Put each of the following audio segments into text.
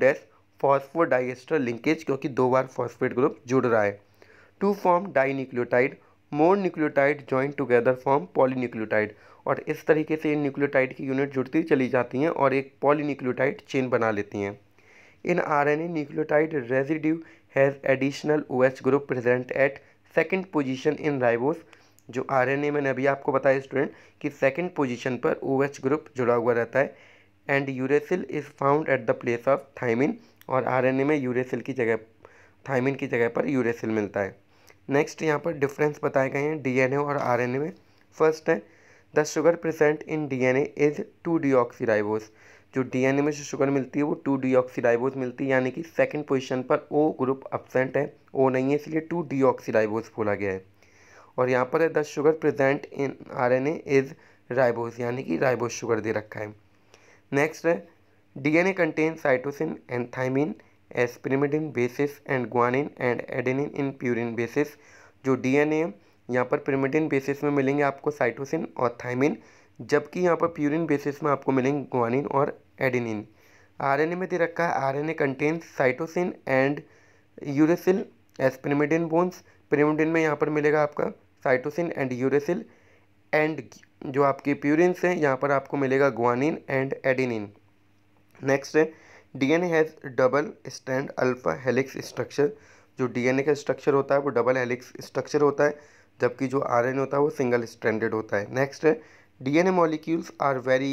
dash phosphodiester linkage क्योंकि दो बार phosphate group जुड़ रहा है to form dinucleotide more nucleotide joint together form polynucleotide और इस तरीके से इन न्यूक्लियोटाइड की यूनिट जुड़ती चली जाती हैं और एक पॉलीन्यूक्लियोटाइड चेन बना लेती हैं in RNA nucleotide residue has additional OH group present at second position in ribose जो आरएनए मैंने अभी आपको बताया स्टूडेंट कि सेकंड पोजीशन पर ओएच ग्रुप जुड़ा हुआ रहता है and uracil is found at the place of thymine और आरएनए में यूरेसिल की जगह थाइमिन की जगह पर यूरेसिल मिलता है नेक्स्ट यहाँ पर डिफरेंस बताए गए हैं डीएनए और आरएनए में फर्स्ट है the sugar present in DNA is two D जो डीएनए में जो शुगर मिलती है वो टू डी मिलती है यानी कि सेकेंड पोजिशन पर ओ ग्रुप अपसेंट है ओ नहीं है इसलिए टू डीऑक्सीराइबोज बोला गया है और यहाँ पर है the sugar present in A is ribose यानी कि राइबोज शुगर दे रखा है नेक्स्ट है DNA contain cytosine and thymine pyrimidine bases and guanine and adenine in purine bases जो डीएनए यहाँ पर पिरिमिडिन बेसिस में मिलेंगे आपको साइटोसिन और थाइमिन जबकि यहाँ पर प्यूरिन बेसिस में आपको मिलेंगे ग्वानिन और एडेनिन आरएनए में दे रखा है RNA contain cytosine and uracil pyrimidine bones pyrimidine में यहाँ पर मिलेगा आपका साइटोसिन एंड यूरेसिल एंड जो आपके प्यूरिन्स हैं यहाँ पर आपको मिलेगा ग्वानिन एंड एडिनिन नेक्स्ट है DNA has double stand alpha helix structure जो डीएनए का स्ट्रक्चर होता है वो डबल हेलिक्स स्ट्रक्चर होता है जबकि जो आरएनए होता है वो सिंगल स्टैंडर्ड होता है नेक्स्ट है A molecules are very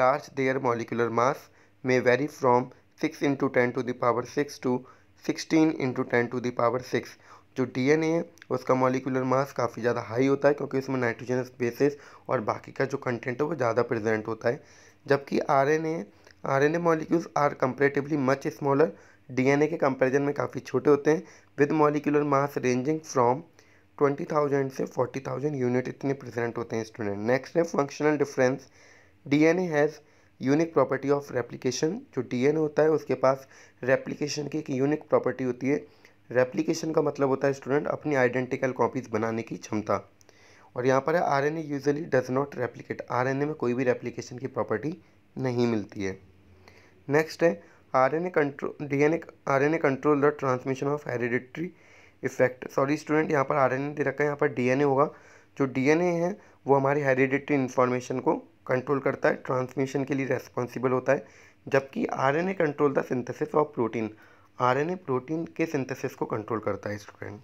large their molecular mass may vary from six into ten to the power six to sixteen into ten to the power six जो डीएनए है उसका मॉलिकुलर मास काफ़ी ज़्यादा हाई होता है क्योंकि उसमें नाइट्रोजनस बेसिस और बाकी का जो कंटेंट है वो ज़्यादा प्रेजेंट होता है जबकि RNA RNA molecules are comparatively much smaller DNA के कंपैरिजन में काफ़ी छोटे होते हैं with molecular mass ranging from twenty thousand से फोर्टी थाउजेंड यूनिट इतने प्रेजेंट होते हैं स्टूडेंट नेक्स्ट है functional difference DNA has unique property of replication जो डीएनए होता है उसके पास रेप्लिकेशन की एक यूनिक प्रॉपर्टी होती है रेप्लीकेशन का मतलब होता है स्टूडेंट अपनी आइडेंटिकल कॉपीज़ बनाने की क्षमता और यहाँ पर है R N A usually does not replicate R N A में कोई भी रेप्लीकेशन की प्रॉपर्टी नहीं मिलती है नेक्स्ट है R N A control D N A R N A control the transmission of hereditary effect sorry student यहाँ पर आर एन ए दे रखा है यहाँ पर डी एन ए होगा जो डी एन ए है वो हमारी हेरिडिट्री इन्फॉर्मेशन को कंट्रोल करता है ट्रांसमिशन के लिए रेस्पॉन्सिबल होता है जबकि R N A control the synthesis of protein RNA protein के सिंथेसिस को कंट्रोल करता है स्टूडेंट